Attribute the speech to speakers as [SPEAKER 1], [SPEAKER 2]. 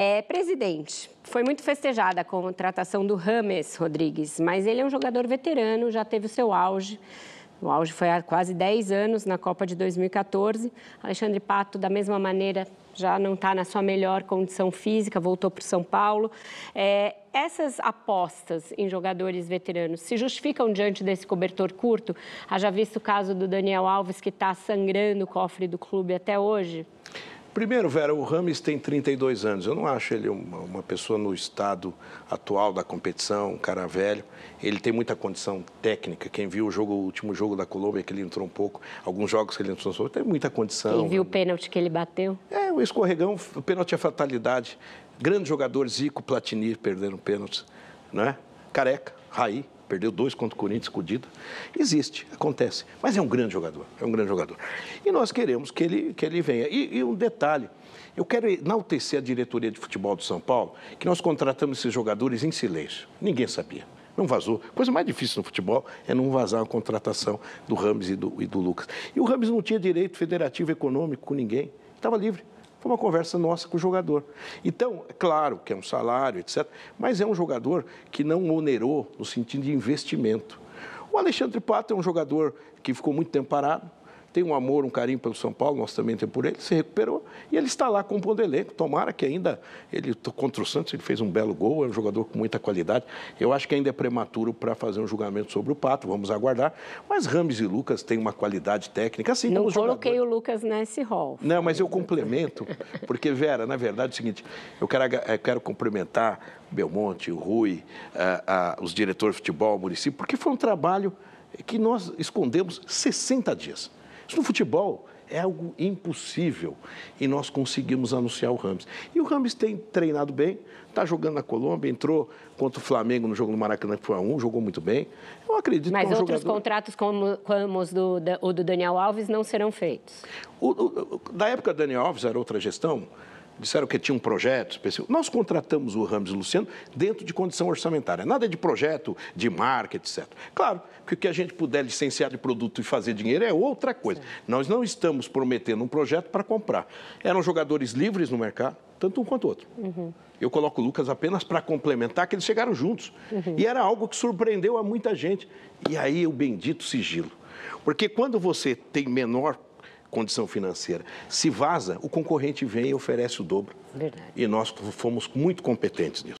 [SPEAKER 1] É, presidente, foi muito festejada a contratação do Rames Rodrigues, mas ele é um jogador veterano, já teve o seu auge. O auge foi há quase 10 anos, na Copa de 2014. Alexandre Pato, da mesma maneira, já não está na sua melhor condição física, voltou para o São Paulo. É, essas apostas em jogadores veteranos se justificam diante desse cobertor curto? Haja visto o caso do Daniel Alves, que está sangrando o cofre do clube até hoje?
[SPEAKER 2] Primeiro, Vera, o Rames tem 32 anos. Eu não acho ele uma, uma, pessoa no estado atual da competição, um cara velho. Ele tem muita condição técnica. Quem viu o, jogo, o último jogo da Colômbia, que ele entrou um pouco, alguns jogos que ele entrou um pouco, tem muita condição. Quem
[SPEAKER 1] viu o pênalti que ele bateu? É, o escorregão,
[SPEAKER 2] o pênalti é fatalidade. Grandes jogadores, Zico, Platini, perderam pênaltis, é? Careca, Raí, perdeu dois contra o Corinthians escudido, Existe, acontece. Mas é um grande jogador, é um grande jogador. E nós queremos que ele, que ele venha. E, e um detalhe, eu quero enaltecer a diretoria de futebol do São Paulo, que nós contratamos esses jogadores em silêncio. Ninguém sabia. Não vazou. A coisa mais difícil no futebol é não vazar a contratação do Rams e do, e do Lucas. E o Rams não tinha direito federativo econômico com ninguém. Estava livre. Foi uma conversa nossa com o jogador. Então, é claro que é um salário, etc., mas é um jogador que não onerou no sentido de investimento. O Alexandre Pato é um jogador que ficou muito tempo parado, tem um amor, um carinho pelo São Paulo, nós também temos por ele, se recuperou e ele está lá compondo elenco. Tomara que ainda, ele contra o Santos, ele fez um belo gol, é um jogador com muita qualidade. Eu acho que ainda é prematuro para fazer um julgamento sobre o Pato, vamos aguardar. Mas Rames e Lucas têm uma qualidade técnica, assim Não coloquei
[SPEAKER 1] o Lucas nesse rol.
[SPEAKER 2] Não, mas eu complemento, porque, Vera, na verdade é o seguinte, eu quero, eu quero cumprimentar Belmonte, o Rui, a, a, os diretores de futebol, o município, porque foi um trabalho que nós escondemos 60 dias. Isso no futebol é algo impossível. E nós conseguimos anunciar o Rams. E o Rams tem treinado bem, está jogando na Colômbia, entrou contra o Flamengo no jogo do Maracanã, que foi a um jogou muito bem.
[SPEAKER 1] Eu acredito Mas que é outros jogador... contratos como, como os do, da, o do Daniel Alves não serão feitos?
[SPEAKER 2] O, o, da época do Daniel Alves, era outra gestão, disseram que tinha um projeto específico. Nós contratamos o Ramos e o Luciano dentro de condição orçamentária, nada de projeto, de marca, etc. Claro que o que a gente puder licenciar de produto e fazer dinheiro é outra coisa. Nós não estamos prometendo um projeto para comprar. Eram jogadores livres no mercado, tanto um quanto o outro. Uhum. Eu coloco o Lucas apenas para complementar que eles chegaram juntos. Uhum. E era algo que surpreendeu a muita gente. E aí o bendito sigilo. Porque quando você tem menor condição financeira. Se vaza, o concorrente vem e oferece o dobro. Verdade. E nós fomos muito competentes nisso.